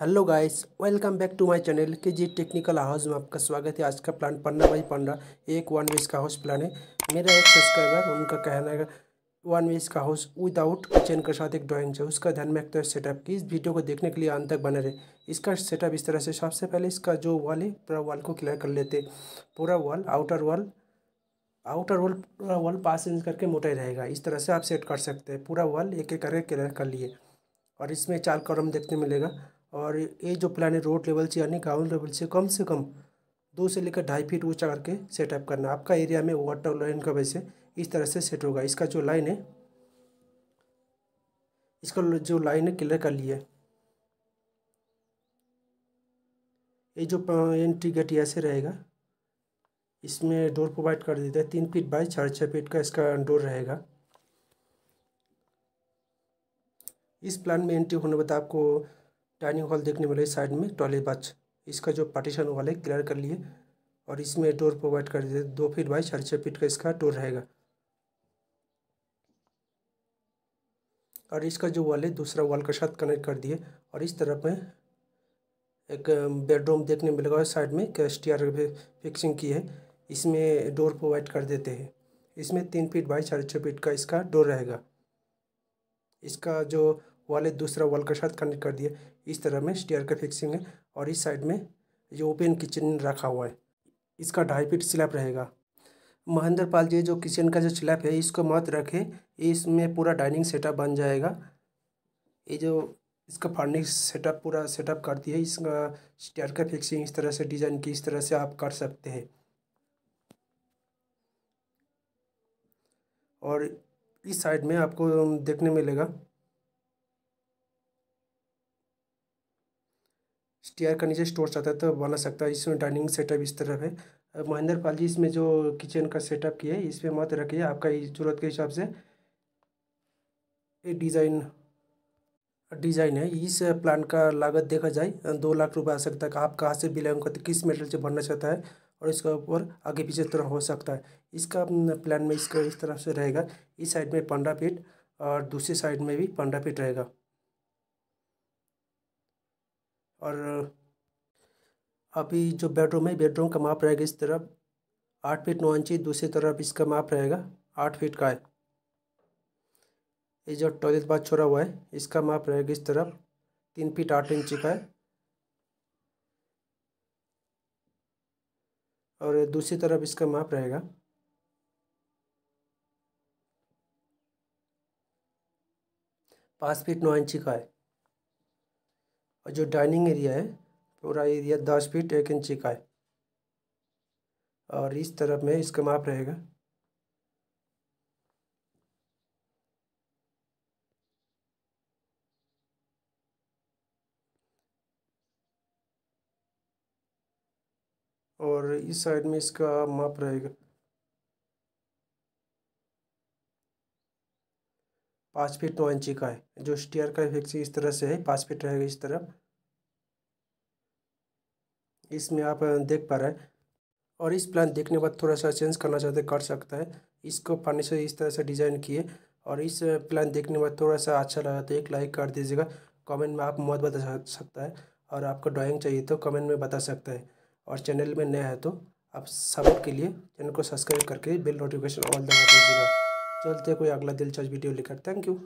hello guys welcome back to my channel K G technical house में आपका स्वागत है आज का प्लान पन्ना बाई पन्ना एक वन वेज का हाउस प्लान है मेरा एक सब्सक्राइबर उनका कहना है वन वेज का हाउस विदाउट किचन के साथ एक ड्राइंग है उसका ध्यान में रखते हुए सेटअप की इस वीडियो को देखने के लिए अंत तक बने रहे इसका सेटअप इस तरह से सबसे पहले इसका जो वॉल है पूरा वॉल को क्लियर कर लेते पूरा wall outer wall outer wall पूरा वॉल पाँच इंच करके मोटा ही रहेगा इस तरह से आप सेट कर सकते हैं पूरा वॉल एक एक करके क्लियर कर लिए और इसमें चार कॉलम देखने मिलेगा और ये जो प्लान है रोड लेवल से यानी ग्राउंड लेवल से कम से कम दो से लेकर ढाई फीट ऊँचा करके सेटअप करना आपका एरिया में वाटर लाइन का वैसे इस तरह से सेट होगा इसका जो लाइन है इसका जो लाइन है क्लियर कर लिया ये जो एंट्री गेट ऐसे रहेगा इसमें डोर प्रोवाइड कर देता है तीन फीट बाई चार छः फीट का इसका डोर रहेगा इस प्लान में एंट्री होने बता आपको डाइनिंग हॉल देखने मिला साइड में टॉयलेट बाच इसका जो पार्टीशन वाले क्लियर कर लिए और इसमें डोर प्रोवाइड कर दिए दो फीट बाई चार छः फीट का इसका डोर रहेगा और इसका जो वॉल है दूसरा वॉल के साथ कनेक्ट कर दिए और इस तरफ में एक बेडरूम देखने मिलेगा साइड में कैस्टियर फिक्सिंग की है इसमें डोर प्रोवाइड कर देते हैं इसमें तीन फीट बाई चार छः फीट का इसका डोर रहेगा इसका जो वाले दूसरा वॉल के साथ कनेक्ट कर दिया इस तरह में स्टेयर का फिक्सिंग है और इस साइड में ये ओपन किचन रखा हुआ है इसका ढाई फीट स्लैप रहेगा महेंद्र पाल जी जो किचन का जो स्लैप है इसको मत रखें इसमें पूरा डाइनिंग सेटअप बन जाएगा ये जो इसका फर्निश सेटअप पूरा सेटअप कर दिया इसका स्टेयर का फिक्सिंग इस तरह से डिज़ाइन की इस तरह से आप कर सकते हैं और इस साइड में आपको देखने मिलेगा स्टेयर का नीचे स्टोर चाहता है तो बना सकता है इसमें डाइनिंग सेटअप इस तरफ है महेंद्र पाल जी इसमें जो किचन का सेटअप किया है इसमें मत रखिए आपका जरूरत के हिसाब से ये डिज़ाइन डिज़ाइन है इस प्लान का लागत देखा जाए दो लाख रुपए आ सकता है आप कहाँ से बिलोंग करते तो किस मेटेरियल से भरना चाहता है और इसका ऊपर आगे पीछे तरह हो सकता है इसका प्लान में इसका इस तरह से रहेगा इस साइड में पंडा पेट और दूसरी साइड में भी पंडा पेट रहेगा और अभी जो बेडरूम है बेडरूम का माप रहेगा इस तरफ आठ फीट नौ इंची दूसरी तरफ इसका माप रहेगा आठ फीट का है ये जो टॉयलेट बाथ छोड़ा हुआ है इसका माप रहेगा इस तरफ तीन फीट आठ इंची का है और दूसरी तरफ इसका माप रहेगा पाँच फीट नौ इंची का है और जो डाइनिंग एरिया है पूरा एरिया दस फीट एक इंची का है और इस तरफ में इसका माप रहेगा और इस साइड में इसका माप रहेगा पाँच फीट नौ इंची का है जो स्टेयर का फिक्सिंग इस तरह से है पाँच फीट रहेगा इस तरफ इसमें आप देख पा रहे हैं और इस प्लान देखने के बाद थोड़ा सा चेंज करना चाहते कर सकता है इसको पानी से इस तरह से डिज़ाइन किए और इस प्लान देखने के बाद थोड़ा सा अच्छा लगा तो एक लाइक कर दीजिएगा कमेंट में आप मौत बता सकता है और आपको ड्राइंग चाहिए तो कमेंट में बता सकता है और चैनल में नया है तो आप सपोर्ट के लिए चैनल को सब्सक्राइब करके बिल नोटिफिकेशन ऑल दबा दीजिएगा चलते कोई अगला दिलचस्प वीडियो लेकर थैंक यू